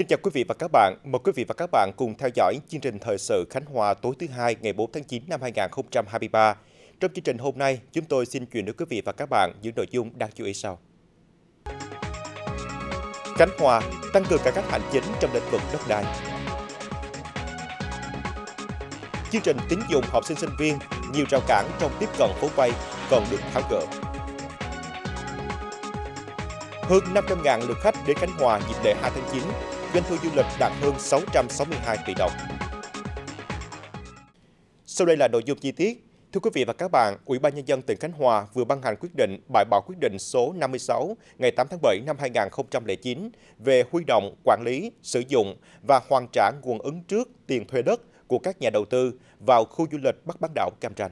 Kính chào quý vị và các bạn. Mời quý vị và các bạn cùng theo dõi chương trình Thời sự Khánh Hòa tối thứ hai ngày 4 tháng 9 năm 2023. Trong chương trình hôm nay, chúng tôi xin chuyển đến quý vị và các bạn những nội dung đáng chú ý sau. Khánh Hòa tăng cường cải cách hành chính trong lĩnh vực đất đai. Chương trình tín dụng học sinh sinh viên, nhiều rào cản trong tiếp cận vốn vay còn được tháo gỡ. Hơn 500.000 lượt khách đến Khánh Hòa dịp lễ 2 tháng 9 doanh thu du lịch đạt hơn 662 tỷ đồng. Sau đây là nội dung chi tiết. Thưa quý vị và các bạn, Ủy ban Nhân dân tỉnh Khánh Hòa vừa ban hành quyết định bãi bỏ quyết định số 56 ngày 8 tháng 7 năm 2009 về huy động, quản lý, sử dụng và hoàn trả nguồn ứng trước tiền thuê đất của các nhà đầu tư vào khu du lịch Bắc Bán đảo Cam Ranh.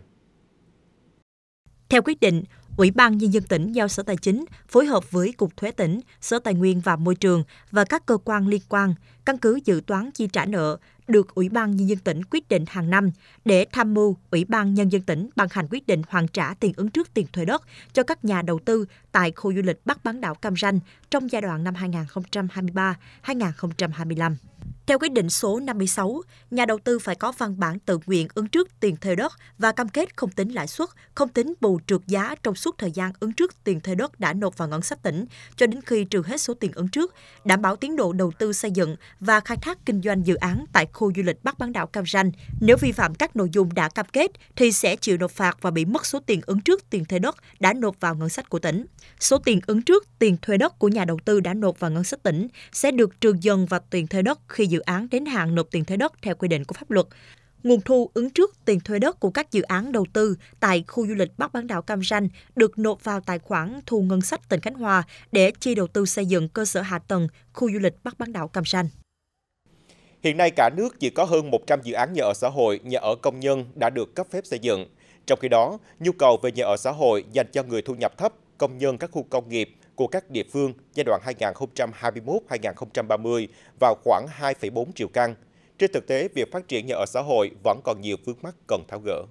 Theo quyết định, Ủy ban Nhân dân tỉnh giao Sở Tài chính phối hợp với Cục Thuế tỉnh, Sở Tài nguyên và Môi trường và các cơ quan liên quan căn cứ dự toán chi trả nợ được Ủy ban Nhân dân tỉnh quyết định hàng năm để tham mưu Ủy ban Nhân dân tỉnh ban hành quyết định hoàn trả tiền ứng trước tiền thuê đất cho các nhà đầu tư tại khu du lịch Bắc bán đảo Cam Ranh trong giai đoạn năm 2023-2025. Theo quyết định số 56, nhà đầu tư phải có văn bản tự nguyện ứng trước tiền thuê đất và cam kết không tính lãi suất, không tính bù trượt giá trong suốt thời gian ứng trước tiền thuê đất đã nộp vào ngân sách tỉnh cho đến khi trừ hết số tiền ứng trước, đảm bảo tiến độ đầu tư xây dựng và khai thác kinh doanh dự án tại khu du lịch Bắc bán đảo Cam Ranh. Nếu vi phạm các nội dung đã cam kết thì sẽ chịu nộp phạt và bị mất số tiền ứng trước tiền thuê đất đã nộp vào ngân sách của tỉnh. Số tiền ứng trước tiền thuê đất của nhà đầu tư đã nộp vào ngân sách tỉnh sẽ được trừ dần vào tiền thuê đất khi dự án đến hạn nộp tiền thuê đất theo quy định của pháp luật nguồn thu ứng trước tiền thuê đất của các dự án đầu tư tại khu du lịch Bắc bán đảo Cam Ranh được nộp vào tài khoản thu ngân sách tỉnh Khánh Hòa để chi đầu tư xây dựng cơ sở hạ tầng khu du lịch Bắc bán đảo Cam Ranh. Hiện nay cả nước chỉ có hơn 100 dự án nhà ở xã hội, nhà ở công nhân đã được cấp phép xây dựng. Trong khi đó, nhu cầu về nhà ở xã hội dành cho người thu nhập thấp, công nhân các khu công nghiệp của các địa phương giai đoạn 2021-2030 vào khoảng 2,4 triệu căn. Trên thực tế, việc phát triển nhà ở xã hội vẫn còn nhiều vướng mắc cần tháo gỡ.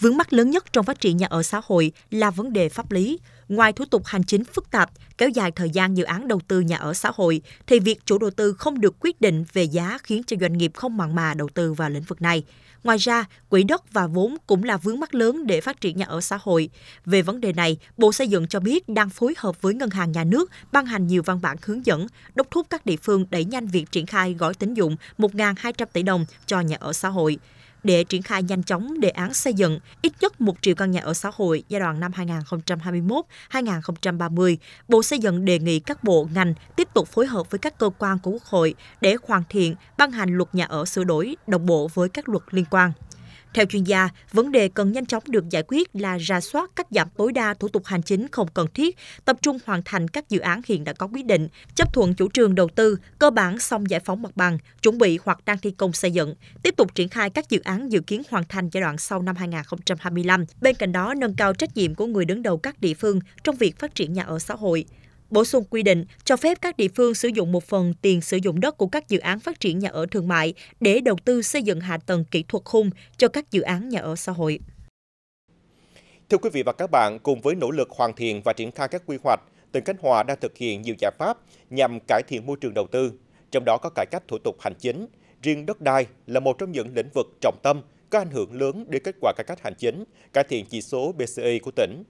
Vướng mắt lớn nhất trong phát triển nhà ở xã hội là vấn đề pháp lý. Ngoài thủ tục hành chính phức tạp, kéo dài thời gian dự án đầu tư nhà ở xã hội, thì việc chủ đầu tư không được quyết định về giá khiến cho doanh nghiệp không mặn mà đầu tư vào lĩnh vực này. Ngoài ra, quỹ đất và vốn cũng là vướng mắc lớn để phát triển nhà ở xã hội. Về vấn đề này, Bộ Xây dựng cho biết đang phối hợp với Ngân hàng Nhà nước ban hành nhiều văn bản hướng dẫn, đốc thúc các địa phương đẩy nhanh việc triển khai gói tín dụng 1.200 tỷ đồng cho nhà ở xã hội để triển khai nhanh chóng đề án xây dựng ít nhất 1 triệu căn nhà ở xã hội giai đoạn năm 2021-2030, Bộ Xây dựng đề nghị các bộ ngành tiếp tục phối hợp với các cơ quan của Quốc hội để hoàn thiện ban hành luật nhà ở sửa đổi đồng bộ với các luật liên quan. Theo chuyên gia, vấn đề cần nhanh chóng được giải quyết là ra soát cắt giảm tối đa thủ tục hành chính không cần thiết, tập trung hoàn thành các dự án hiện đã có quyết định, chấp thuận chủ trương đầu tư, cơ bản xong giải phóng mặt bằng, chuẩn bị hoặc đang thi công xây dựng, tiếp tục triển khai các dự án dự kiến hoàn thành giai đoạn sau năm 2025. Bên cạnh đó, nâng cao trách nhiệm của người đứng đầu các địa phương trong việc phát triển nhà ở xã hội, bổ sung quy định cho phép các địa phương sử dụng một phần tiền sử dụng đất của các dự án phát triển nhà ở thương mại để đầu tư xây dựng hạ tầng kỹ thuật khung cho các dự án nhà ở xã hội. Thưa quý vị và các bạn, cùng với nỗ lực hoàn thiện và triển khai các quy hoạch, tỉnh Khánh Hòa đang thực hiện nhiều giải pháp nhằm cải thiện môi trường đầu tư, trong đó có cải cách thủ tục hành chính. Riêng đất đai là một trong những lĩnh vực trọng tâm có ảnh hưởng lớn đến kết quả cải cách hành chính, cải thiện chỉ số BCI của tỉnh.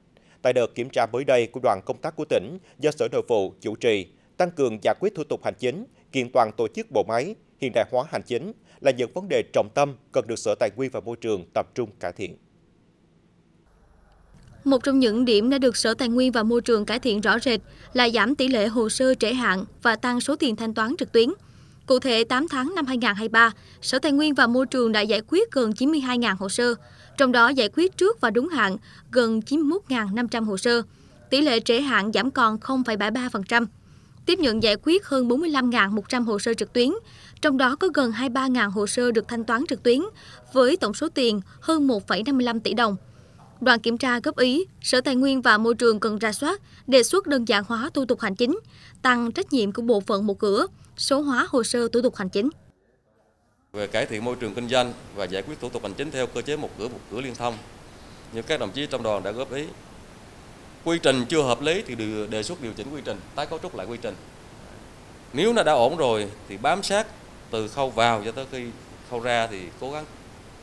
Tại đợt kiểm tra mới đây của đoàn công tác của tỉnh do Sở Nội vụ chủ trì, tăng cường giải quyết thủ tục hành chính, kiện toàn tổ chức bộ máy, hiện đại hóa hành chính là những vấn đề trọng tâm cần được Sở Tài nguyên và Môi trường tập trung cải thiện. Một trong những điểm đã được Sở Tài nguyên và Môi trường cải thiện rõ rệt là giảm tỷ lệ hồ sơ trễ hạn và tăng số tiền thanh toán trực tuyến. Cụ thể, 8 tháng năm 2023, Sở Tài nguyên và Môi trường đã giải quyết gần 92.000 hồ sơ, trong đó giải quyết trước và đúng hạn gần 91.500 hồ sơ, tỷ lệ trễ hạn giảm còn 0,73%. Tiếp nhận giải quyết hơn 45.100 hồ sơ trực tuyến, trong đó có gần 23.000 hồ sơ được thanh toán trực tuyến với tổng số tiền hơn 1,55 tỷ đồng. Đoàn kiểm tra góp ý, Sở Tài nguyên và Môi trường cần ra soát, đề xuất đơn giản hóa thủ tục hành chính, tăng trách nhiệm của bộ phận một cửa, số hóa hồ sơ thủ tục hành chính về cải thiện môi trường kinh doanh và giải quyết thủ tục hành chính theo cơ chế một cửa một cửa liên thông như các đồng chí trong đoàn đã góp ý quy trình chưa hợp lý thì đề xuất điều chỉnh quy trình tái cấu trúc lại quy trình nếu nó đã ổn rồi thì bám sát từ khâu vào cho tới khi khâu ra thì cố gắng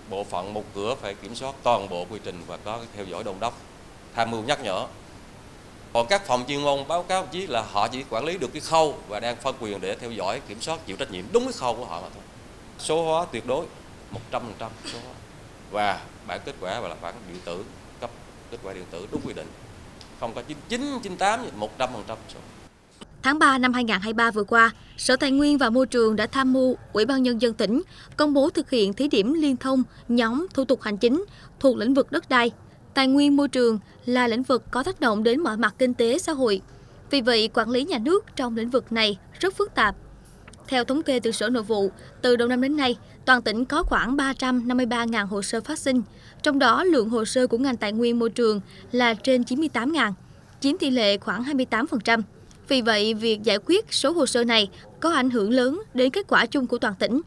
bộ phận một cửa phải kiểm soát toàn bộ quy trình và có theo dõi đôn đốc tham mưu nhắc nhở còn các phòng chuyên môn báo cáo chí là họ chỉ quản lý được cái khâu và đang phân quyền để theo dõi kiểm soát chịu trách nhiệm đúng cái khâu của họ mà thôi số hóa tuyệt đối 100% số hóa và bản kết quả và là bản điện tử cấp kết quả điện tử đúng quy định không có 99, 98, 100% số. Tháng 3 năm 2023 vừa qua, Sở Tài nguyên và Môi trường đã tham mưu Ủy ban Nhân dân tỉnh công bố thực hiện thí điểm liên thông nhóm thủ tục hành chính thuộc lĩnh vực đất đai. Tài nguyên môi trường là lĩnh vực có tác động đến mọi mặt kinh tế xã hội. Vì vậy, quản lý nhà nước trong lĩnh vực này rất phức tạp theo thống kê từ Sở Nội vụ, từ đầu năm đến nay, toàn tỉnh có khoảng 353.000 hồ sơ phát sinh, trong đó lượng hồ sơ của ngành tài nguyên môi trường là trên 98.000, chiếm tỷ lệ khoảng 28%. Vì vậy, việc giải quyết số hồ sơ này có ảnh hưởng lớn đến kết quả chung của toàn tỉnh.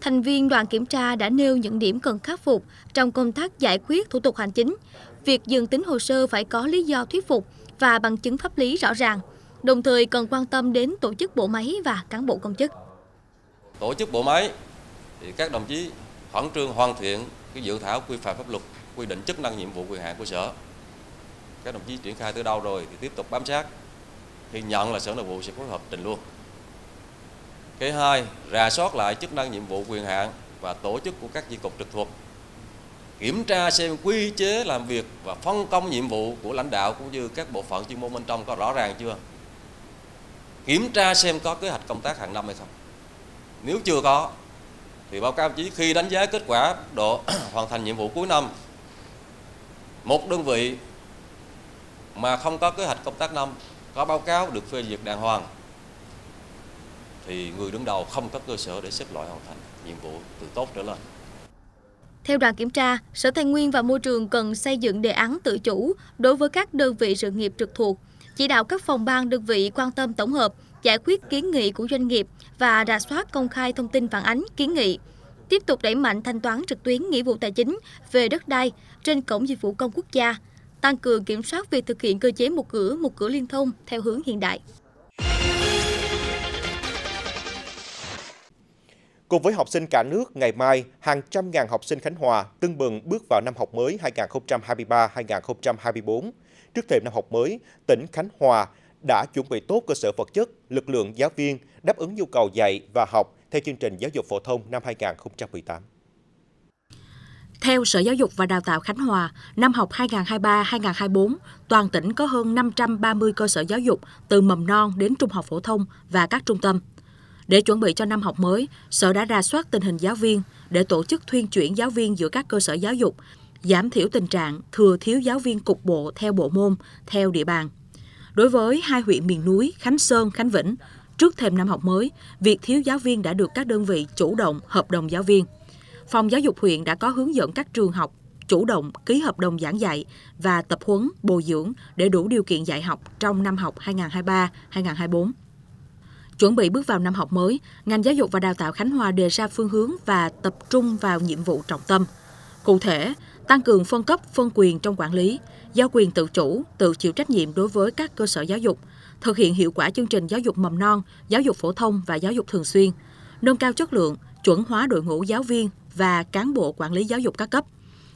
Thành viên đoàn kiểm tra đã nêu những điểm cần khắc phục trong công tác giải quyết thủ tục hành chính. Việc dừng tính hồ sơ phải có lý do thuyết phục và bằng chứng pháp lý rõ ràng – đồng thời cần quan tâm đến tổ chức bộ máy và cán bộ công chức. Tổ chức bộ máy thì các đồng chí khẩn trương hoàn thiện cái dự thảo quy phạm pháp luật quy định chức năng nhiệm vụ quyền hạn của sở. Các đồng chí triển khai từ đâu rồi thì tiếp tục bám sát. Khi nhận là sở nội vụ sẽ phối hợp trình luôn. Cái hai, rà soát lại chức năng nhiệm vụ quyền hạn và tổ chức của các chi cục trực thuộc kiểm tra xem quy chế làm việc và phân công nhiệm vụ của lãnh đạo cũng như các bộ phận chuyên môn bên trong có rõ ràng chưa kiểm tra xem có kế hoạch công tác hàng năm hay không nếu chưa có thì báo cáo chí khi đánh giá kết quả độ hoàn thành nhiệm vụ cuối năm một đơn vị mà không có kế hoạch công tác năm có báo cáo được phê duyệt đàng hoàng thì người đứng đầu không có cơ sở để xếp loại hoàn thành nhiệm vụ từ tốt trở lên. Theo đoàn kiểm tra, Sở Tài nguyên và Môi trường cần xây dựng đề án tự chủ đối với các đơn vị sự nghiệp trực thuộc chỉ đạo các phòng ban đơn vị quan tâm tổng hợp, giải quyết kiến nghị của doanh nghiệp và rà soát công khai thông tin phản ánh kiến nghị. Tiếp tục đẩy mạnh thanh toán trực tuyến nghĩa vụ tài chính về đất đai trên cổng dịch vụ công quốc gia, tăng cường kiểm soát việc thực hiện cơ chế một cửa một cửa liên thông theo hướng hiện đại. Cùng với học sinh cả nước, ngày mai, hàng trăm ngàn học sinh Khánh Hòa tưng bừng bước vào năm học mới 2023-2024 trước thềm năm học mới, tỉnh Khánh Hòa đã chuẩn bị tốt cơ sở vật chất, lực lượng giáo viên đáp ứng nhu cầu dạy và học theo chương trình giáo dục phổ thông năm 2018. Theo Sở Giáo dục và Đào tạo Khánh Hòa, năm học 2023-2024, toàn tỉnh có hơn 530 cơ sở giáo dục từ mầm non đến trung học phổ thông và các trung tâm. Để chuẩn bị cho năm học mới, Sở đã ra soát tình hình giáo viên để tổ chức thuyên chuyển giáo viên giữa các cơ sở giáo dục, giảm thiểu tình trạng thừa thiếu giáo viên cục bộ theo bộ môn, theo địa bàn. Đối với hai huyện miền núi Khánh Sơn, Khánh Vĩnh, trước thềm năm học mới, việc thiếu giáo viên đã được các đơn vị chủ động hợp đồng giáo viên. Phòng giáo dục huyện đã có hướng dẫn các trường học chủ động ký hợp đồng giảng dạy và tập huấn bồi dưỡng để đủ điều kiện dạy học trong năm học 2023-2024. Chuẩn bị bước vào năm học mới, ngành giáo dục và đào tạo Khánh Hòa đề ra phương hướng và tập trung vào nhiệm vụ trọng tâm. Cụ thể, tăng cường phân cấp, phân quyền trong quản lý, giao quyền tự chủ, tự chịu trách nhiệm đối với các cơ sở giáo dục, thực hiện hiệu quả chương trình giáo dục mầm non, giáo dục phổ thông và giáo dục thường xuyên, nâng cao chất lượng, chuẩn hóa đội ngũ giáo viên và cán bộ quản lý giáo dục các cấp,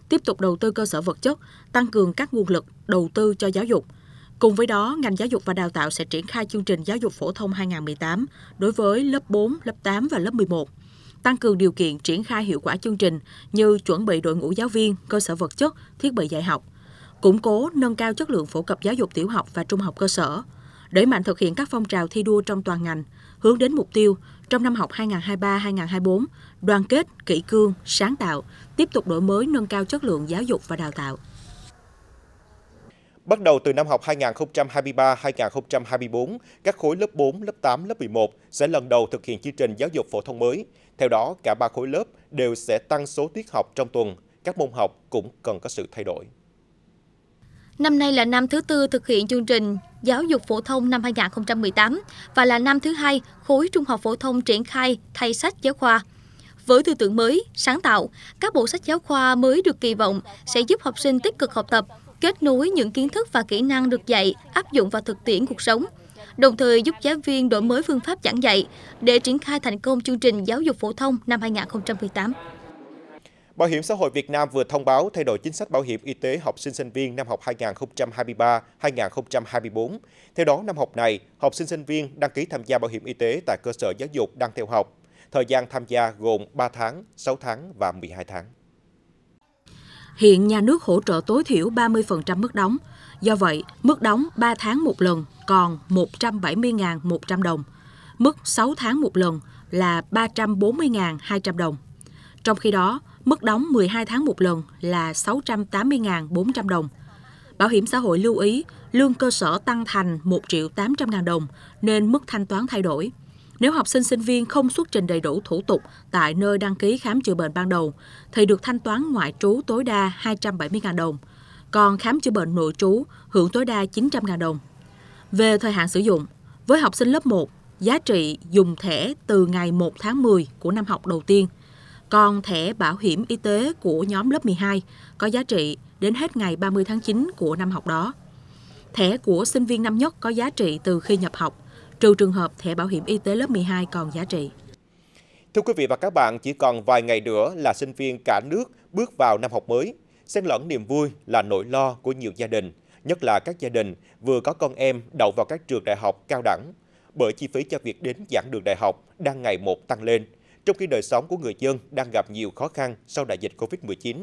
tiếp tục đầu tư cơ sở vật chất, tăng cường các nguồn lực đầu tư cho giáo dục. Cùng với đó, ngành giáo dục và đào tạo sẽ triển khai chương trình giáo dục phổ thông 2018 đối với lớp 4, lớp 8 và lớp 11 tăng cường điều kiện triển khai hiệu quả chương trình như chuẩn bị đội ngũ giáo viên, cơ sở vật chất, thiết bị dạy học, củng cố, nâng cao chất lượng phổ cập giáo dục tiểu học và trung học cơ sở, đẩy mạnh thực hiện các phong trào thi đua trong toàn ngành, hướng đến mục tiêu trong năm học 2023-2024, đoàn kết, kỷ cương, sáng tạo, tiếp tục đổi mới nâng cao chất lượng giáo dục và đào tạo. Bắt đầu từ năm học 2023-2024, các khối lớp 4, lớp 8, lớp 11 sẽ lần đầu thực hiện chương trình giáo dục phổ thông mới. Theo đó, cả ba khối lớp đều sẽ tăng số tiết học trong tuần, các môn học cũng cần có sự thay đổi. Năm nay là năm thứ tư thực hiện chương trình Giáo dục phổ thông năm 2018 và là năm thứ hai khối trung học phổ thông triển khai thay sách giáo khoa. Với tư tưởng mới, sáng tạo, các bộ sách giáo khoa mới được kỳ vọng sẽ giúp học sinh tích cực học tập, kết nối những kiến thức và kỹ năng được dạy áp dụng vào thực tiễn cuộc sống – đồng thời giúp giáo viên đổi mới phương pháp giảng dạy để triển khai thành công chương trình giáo dục phổ thông năm 2018. Bảo hiểm xã hội Việt Nam vừa thông báo thay đổi chính sách bảo hiểm y tế học sinh sinh viên năm học 2023-2024. Theo đó, năm học này, học sinh sinh viên đăng ký tham gia bảo hiểm y tế tại cơ sở giáo dục đang theo học. Thời gian tham gia gồm 3 tháng, 6 tháng và 12 tháng. Hiện nhà nước hỗ trợ tối thiểu 30% mức đóng, Do vậy, mức đóng 3 tháng một lần còn 170.100 đồng, mức 6 tháng một lần là 340.200 đồng. Trong khi đó, mức đóng 12 tháng một lần là 680.400 đồng. Bảo hiểm xã hội lưu ý lương cơ sở tăng thành 1 triệu 800 ngàn đồng nên mức thanh toán thay đổi. Nếu học sinh sinh viên không xuất trình đầy đủ thủ tục tại nơi đăng ký khám chữa bệnh ban đầu thì được thanh toán ngoại trú tối đa 270.000 đồng còn khám chữa bệnh nội trú hưởng tối đa 900.000 đồng. Về thời hạn sử dụng, với học sinh lớp 1, giá trị dùng thẻ từ ngày 1 tháng 10 của năm học đầu tiên, còn thẻ bảo hiểm y tế của nhóm lớp 12 có giá trị đến hết ngày 30 tháng 9 của năm học đó. Thẻ của sinh viên năm nhất có giá trị từ khi nhập học, trừ trường hợp thẻ bảo hiểm y tế lớp 12 còn giá trị. Thưa quý vị và các bạn, chỉ còn vài ngày nữa là sinh viên cả nước bước vào năm học mới xen lẫn niềm vui là nỗi lo của nhiều gia đình, nhất là các gia đình vừa có con em đậu vào các trường đại học cao đẳng, bởi chi phí cho việc đến giảng đường đại học đang ngày một tăng lên, trong khi đời sống của người dân đang gặp nhiều khó khăn sau đại dịch Covid-19.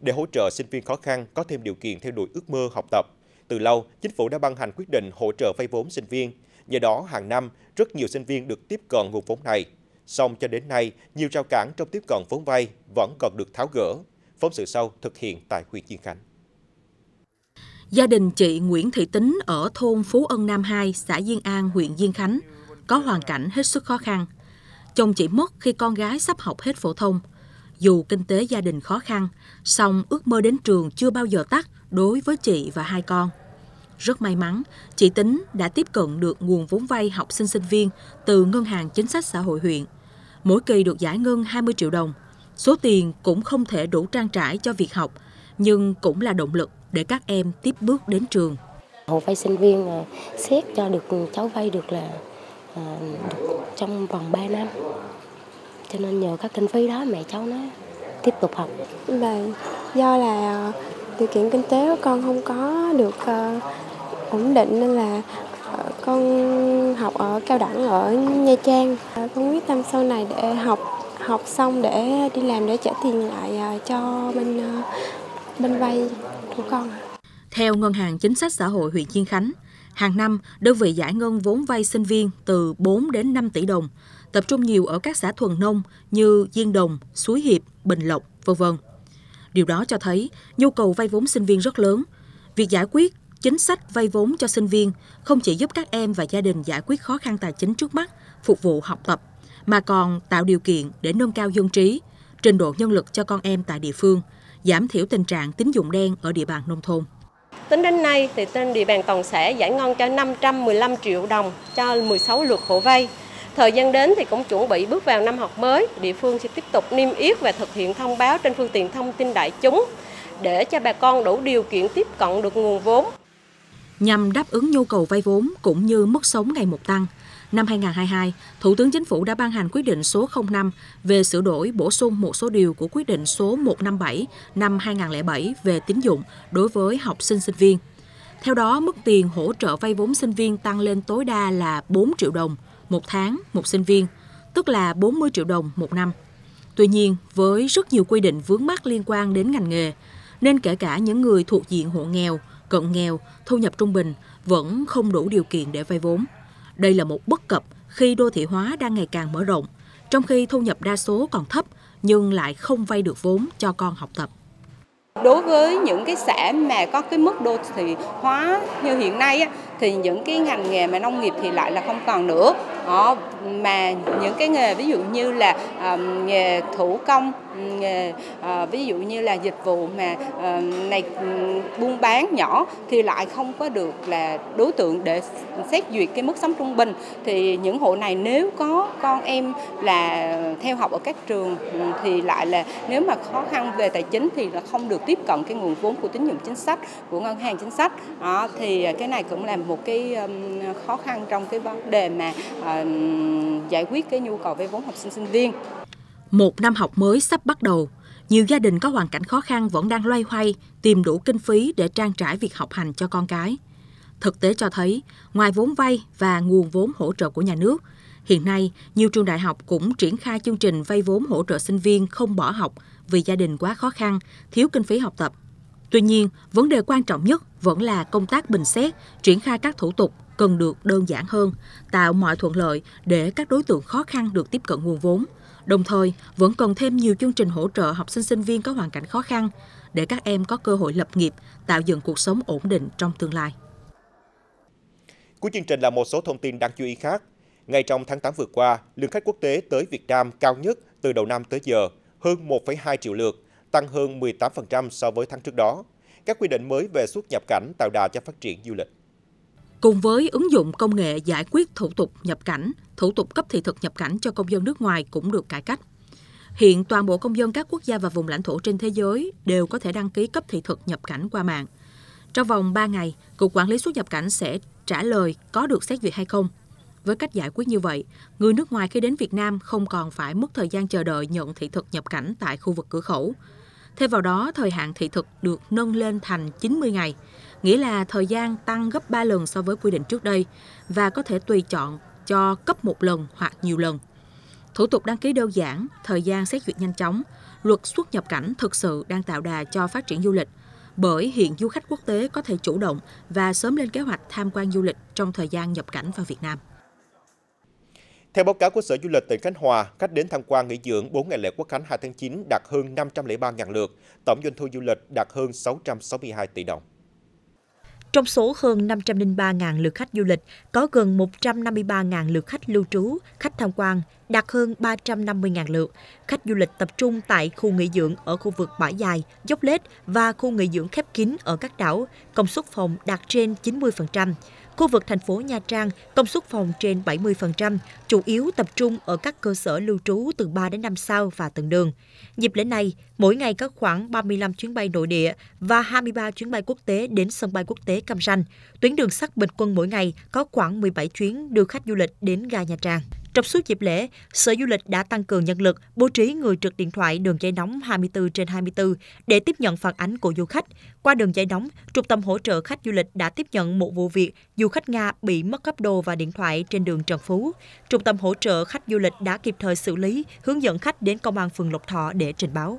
Để hỗ trợ sinh viên khó khăn có thêm điều kiện theo đuổi ước mơ học tập, từ lâu, chính phủ đã ban hành quyết định hỗ trợ vay vốn sinh viên. Nhờ đó, hàng năm, rất nhiều sinh viên được tiếp cận nguồn vốn này. Song cho đến nay, nhiều rào cản trong tiếp cận vốn vay vẫn còn được tháo gỡ Phóng sự sau thực hiện tại huyện Diên Khánh. Gia đình chị Nguyễn Thị Tính ở thôn Phú Ân Nam 2, xã Diên An, huyện Diên Khánh có hoàn cảnh hết sức khó khăn. Chồng chị mất khi con gái sắp học hết phổ thông. Dù kinh tế gia đình khó khăn, song ước mơ đến trường chưa bao giờ tắt đối với chị và hai con. Rất may mắn, chị Tính đã tiếp cận được nguồn vốn vay học sinh sinh viên từ Ngân hàng Chính sách Xã hội huyện. Mỗi kỳ được giải ngân 20 triệu đồng – Số tiền cũng không thể đủ trang trải cho việc học, nhưng cũng là động lực để các em tiếp bước đến trường. Hộ vay sinh viên à, xét cho được cháu vay được là à, được trong vòng 3 năm. Cho nên nhờ các kinh phí đó mẹ cháu nó tiếp tục học. Và do là điều kiện kinh tế của con không có được à, ổn định nên là con học ở cao đẳng ở Nha Trang. Con quyết tâm sau này để học học xong để đi làm để trả tiền lại à, cho bên à, bên vay của con Theo Ngân hàng Chính sách Xã hội huyện Chiên Khánh, hàng năm đơn vị giải ngân vốn vay sinh viên từ 4 đến 5 tỷ đồng, tập trung nhiều ở các xã thuần nông như Diên Đồng, Suối Hiệp, Bình Lộc, vân vân. Điều đó cho thấy nhu cầu vay vốn sinh viên rất lớn. Việc giải quyết chính sách vay vốn cho sinh viên không chỉ giúp các em và gia đình giải quyết khó khăn tài chính trước mắt, phục vụ học tập mà còn tạo điều kiện để nâng cao dân trí, trình độ nhân lực cho con em tại địa phương, giảm thiểu tình trạng tín dụng đen ở địa bàn nông thôn. Tính đến nay thì trên địa bàn toàn xã giải ngân cho 515 triệu đồng cho 16 lượt hộ vay. Thời gian đến thì cũng chuẩn bị bước vào năm học mới, địa phương sẽ tiếp tục niêm yết và thực hiện thông báo trên phương tiện thông tin đại chúng để cho bà con đủ điều kiện tiếp cận được nguồn vốn. Nhằm đáp ứng nhu cầu vay vốn cũng như mức sống ngày một tăng, năm 2022, Thủ tướng Chính phủ đã ban hành quyết định số 05 về sửa đổi bổ sung một số điều của quyết định số 157 năm 2007 về tín dụng đối với học sinh sinh viên. Theo đó, mức tiền hỗ trợ vay vốn sinh viên tăng lên tối đa là 4 triệu đồng một tháng một sinh viên, tức là 40 triệu đồng một năm. Tuy nhiên, với rất nhiều quy định vướng mắc liên quan đến ngành nghề, nên kể cả những người thuộc diện hộ nghèo, cận nghèo, thu nhập trung bình vẫn không đủ điều kiện để vay vốn. Đây là một bất cập khi đô thị hóa đang ngày càng mở rộng, trong khi thu nhập đa số còn thấp nhưng lại không vay được vốn cho con học tập. Đối với những cái xã mà có cái mức đô thị hóa như hiện nay thì những cái ngành nghề mà nông nghiệp thì lại là không còn nữa mà những cái nghề ví dụ như là um, nghề thủ công nghề uh, ví dụ như là dịch vụ mà uh, này ừ, buôn bán nhỏ thì lại không có được là đối tượng để xét duyệt cái mức sống trung bình thì những hộ này nếu có con em là theo học ở các trường ừ, thì lại là nếu mà khó khăn về tài chính thì là không được tiếp cận cái nguồn vốn của tín dụng chính sách của ngân hàng chính sách đó, thì cái này cũng là một cái um, khó khăn trong cái vấn đề mà uh, giải quyết cái nhu cầu vay vốn học sinh sinh viên. Một năm học mới sắp bắt đầu, nhiều gia đình có hoàn cảnh khó khăn vẫn đang loay hoay tìm đủ kinh phí để trang trải việc học hành cho con cái. Thực tế cho thấy, ngoài vốn vay và nguồn vốn hỗ trợ của nhà nước, hiện nay nhiều trường đại học cũng triển khai chương trình vay vốn hỗ trợ sinh viên không bỏ học vì gia đình quá khó khăn, thiếu kinh phí học tập. Tuy nhiên, vấn đề quan trọng nhất vẫn là công tác bình xét, triển khai các thủ tục cần được đơn giản hơn, tạo mọi thuận lợi để các đối tượng khó khăn được tiếp cận nguồn vốn. Đồng thời, vẫn cần thêm nhiều chương trình hỗ trợ học sinh sinh viên có hoàn cảnh khó khăn để các em có cơ hội lập nghiệp, tạo dựng cuộc sống ổn định trong tương lai. Cuối chương trình là một số thông tin đáng chú ý khác. Ngay trong tháng 8 vừa qua, lượng khách quốc tế tới Việt Nam cao nhất từ đầu năm tới giờ, hơn 1,2 triệu lượt, tăng hơn 18% so với tháng trước đó. Các quy định mới về xuất nhập cảnh tạo đà cho phát triển du lịch. Cùng với ứng dụng công nghệ giải quyết thủ tục nhập cảnh, thủ tục cấp thị thực nhập cảnh cho công dân nước ngoài cũng được cải cách. Hiện toàn bộ công dân các quốc gia và vùng lãnh thổ trên thế giới đều có thể đăng ký cấp thị thực nhập cảnh qua mạng. Trong vòng 3 ngày, Cục Quản lý xuất nhập cảnh sẽ trả lời có được xét duyệt hay không. Với cách giải quyết như vậy, người nước ngoài khi đến Việt Nam không còn phải mất thời gian chờ đợi nhận thị thực nhập cảnh tại khu vực cửa khẩu. Thêm vào đó, thời hạn thị thực được nâng lên thành 90 ngày nghĩa là thời gian tăng gấp 3 lần so với quy định trước đây và có thể tùy chọn cho cấp một lần hoặc nhiều lần. Thủ tục đăng ký đơn giản, thời gian xét duyệt nhanh chóng, luật xuất nhập cảnh thực sự đang tạo đà cho phát triển du lịch, bởi hiện du khách quốc tế có thể chủ động và sớm lên kế hoạch tham quan du lịch trong thời gian nhập cảnh vào Việt Nam. Theo báo cáo của Sở Du lịch tỉnh Khánh Hòa, khách đến tham quan nghỉ dưỡng 4 ngày lễ Quốc khánh 2 tháng 9 đạt hơn 503.000 lượt, tổng doanh thu du lịch đạt hơn 662 tỷ đồng. Trong số hơn 503.000 lượt khách du lịch, có gần 153.000 lượt khách lưu trú, khách tham quan, đạt hơn 350.000 lượt. Khách du lịch tập trung tại khu nghỉ dưỡng ở khu vực Bãi Dài, Dốc Lết và khu nghỉ dưỡng khép kín ở các đảo, công suất phòng đạt trên 90%. Khu vực thành phố Nha Trang, công suất phòng trên 70%, chủ yếu tập trung ở các cơ sở lưu trú từ 3 đến 5 sao và tầng đường. Dịp lễ này, mỗi ngày có khoảng 35 chuyến bay nội địa và 23 chuyến bay quốc tế đến sân bay quốc tế Cam Ranh. Tuyến đường sắt bình quân mỗi ngày có khoảng 17 chuyến đưa khách du lịch đến ga Nha Trang. Trong suốt dịp lễ, Sở Du lịch đã tăng cường nhân lực, bố trí người trực điện thoại đường dây nóng 24 trên 24 để tiếp nhận phản ánh của du khách. Qua đường dây nóng, Trung tâm hỗ trợ khách du lịch đã tiếp nhận một vụ việc du khách Nga bị mất cấp đồ và điện thoại trên đường Trần Phú. Trung tâm hỗ trợ khách du lịch đã kịp thời xử lý, hướng dẫn khách đến công an phường Lộc Thọ để trình báo.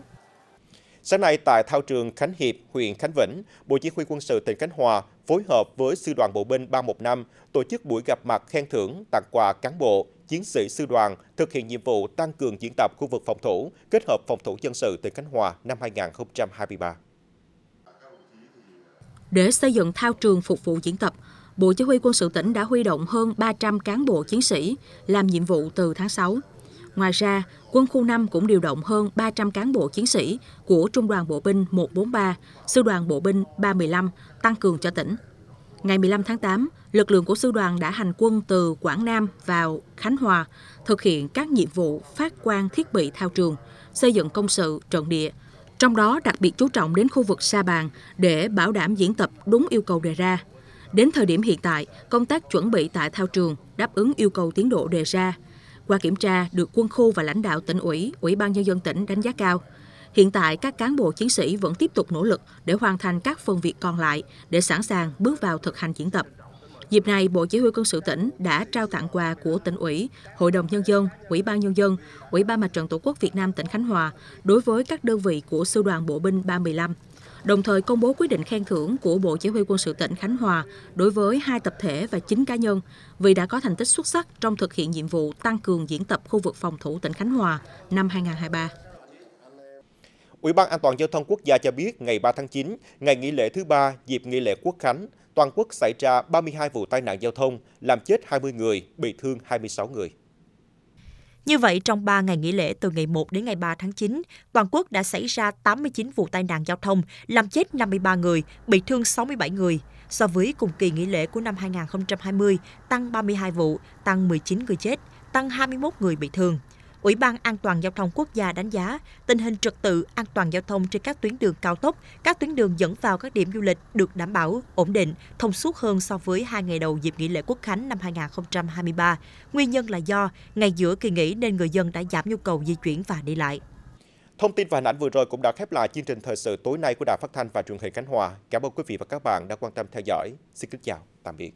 Sáng nay tại thao trường Khánh Hiệp, huyện Khánh Vĩnh, Bộ Chỉ huy quân sự tỉnh Khánh Hòa phối hợp với Sư đoàn Bộ binh 315 tổ chức buổi gặp mặt khen thưởng, tặng quà cán bộ, chiến sĩ sư đoàn thực hiện nhiệm vụ tăng cường diễn tập khu vực phòng thủ kết hợp phòng thủ dân sự tỉnh Khánh Hòa năm 2023. Để xây dựng thao trường phục vụ diễn tập, Bộ Chỉ huy quân sự tỉnh đã huy động hơn 300 cán bộ chiến sĩ làm nhiệm vụ từ tháng 6. Ngoài ra, quân khu 5 cũng điều động hơn 300 cán bộ chiến sĩ của Trung đoàn Bộ binh 143, Sư đoàn Bộ binh 315 tăng cường cho tỉnh. Ngày 15 tháng 8, lực lượng của sư đoàn đã hành quân từ Quảng Nam vào Khánh Hòa, thực hiện các nhiệm vụ phát quang thiết bị thao trường, xây dựng công sự, trận địa, trong đó đặc biệt chú trọng đến khu vực sa bàn để bảo đảm diễn tập đúng yêu cầu đề ra. Đến thời điểm hiện tại, công tác chuẩn bị tại thao trường đáp ứng yêu cầu tiến độ đề ra. Qua kiểm tra, được quân khu và lãnh đạo tỉnh ủy, Ủy ban Nhân dân tỉnh đánh giá cao – Hiện tại, các cán bộ chiến sĩ vẫn tiếp tục nỗ lực để hoàn thành các phần việc còn lại để sẵn sàng bước vào thực hành diễn tập. Dịp này, Bộ Chỉ huy Quân sự tỉnh đã trao tặng quà của tỉnh ủy, Hội đồng Nhân dân, Ủy ban Nhân dân, Ủy ban Mặt trận Tổ quốc Việt Nam tỉnh Khánh Hòa đối với các đơn vị của Sư đoàn Bộ binh 315, đồng thời công bố quyết định khen thưởng của Bộ Chỉ huy Quân sự tỉnh Khánh Hòa đối với hai tập thể và 9 cá nhân vì đã có thành tích xuất sắc trong thực hiện nhiệm vụ tăng cường diễn tập khu vực phòng thủ tỉnh Khánh Hòa năm 2023. Ủy ban An toàn giao thông quốc gia cho biết ngày 3 tháng 9, ngày nghỉ lễ thứ ba, dịp nghỉ lễ Quốc khánh, toàn quốc xảy ra 32 vụ tai nạn giao thông, làm chết 20 người, bị thương 26 người. Như vậy, trong 3 ngày nghỉ lễ từ ngày 1 đến ngày 3 tháng 9, toàn quốc đã xảy ra 89 vụ tai nạn giao thông, làm chết 53 người, bị thương 67 người. So với cùng kỳ nghỉ lễ của năm 2020, tăng 32 vụ, tăng 19 người chết, tăng 21 người bị thương. Ủy ban An toàn Giao thông Quốc gia đánh giá tình hình trật tự an toàn giao thông trên các tuyến đường cao tốc, các tuyến đường dẫn vào các điểm du lịch được đảm bảo, ổn định, thông suốt hơn so với hai ngày đầu dịp nghỉ lễ Quốc khánh năm 2023. Nguyên nhân là do ngày giữa kỳ nghỉ nên người dân đã giảm nhu cầu di chuyển và đi lại. Thông tin và hình ảnh vừa rồi cũng đã khép lại chương trình thời sự tối nay của Đài Phát thanh và Truyền hình Khánh Hòa. Cảm ơn quý vị và các bạn đã quan tâm theo dõi. Xin kính chào, tạm biệt.